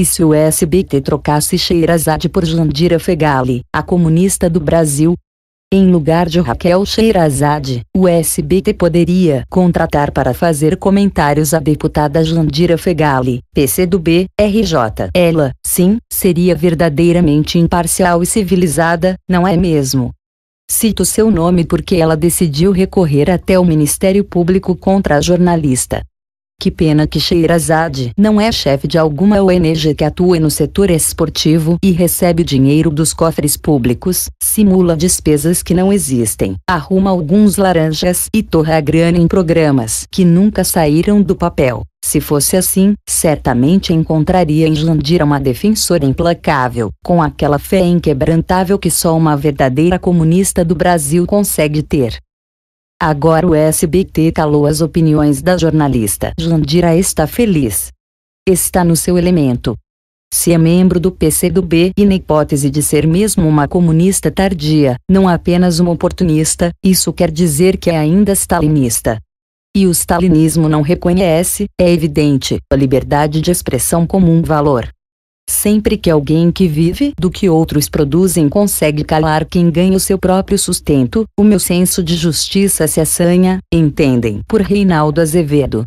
E se o SBT trocasse Sheirazade por Jandira Fegali, a comunista do Brasil? Em lugar de Raquel Sheirazade, o SBT poderia contratar para fazer comentários a deputada Jandira Fegali, PCdoB, RJ. Ela, sim, seria verdadeiramente imparcial e civilizada, não é mesmo? Cito seu nome porque ela decidiu recorrer até o Ministério Público contra a jornalista. Que pena que Sheirazade não é chefe de alguma ONG que atua no setor esportivo e recebe dinheiro dos cofres públicos, simula despesas que não existem, arruma alguns laranjas e torra a grana em programas que nunca saíram do papel. Se fosse assim, certamente encontraria em Jandira uma defensora implacável, com aquela fé inquebrantável que só uma verdadeira comunista do Brasil consegue ter. Agora o SBT calou as opiniões da jornalista. Jandira está feliz. Está no seu elemento. Se é membro do PCdoB e na hipótese de ser mesmo uma comunista tardia, não apenas uma oportunista, isso quer dizer que é ainda stalinista. E o stalinismo não reconhece, é evidente, a liberdade de expressão como um valor. Sempre que alguém que vive do que outros produzem consegue calar quem ganha o seu próprio sustento, o meu senso de justiça se assanha, entendem? Por Reinaldo Azevedo.